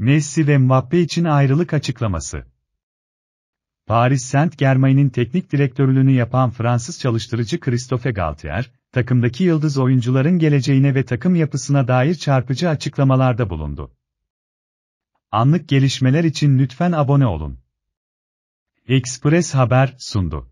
Messi ve Mbappe için ayrılık açıklaması. Paris Saint-Germain'in teknik direktörlüğünü yapan Fransız çalıştırıcı Christophe Galtier, takımdaki yıldız oyuncuların geleceğine ve takım yapısına dair çarpıcı açıklamalarda bulundu. Anlık gelişmeler için lütfen abone olun. Express Haber sundu.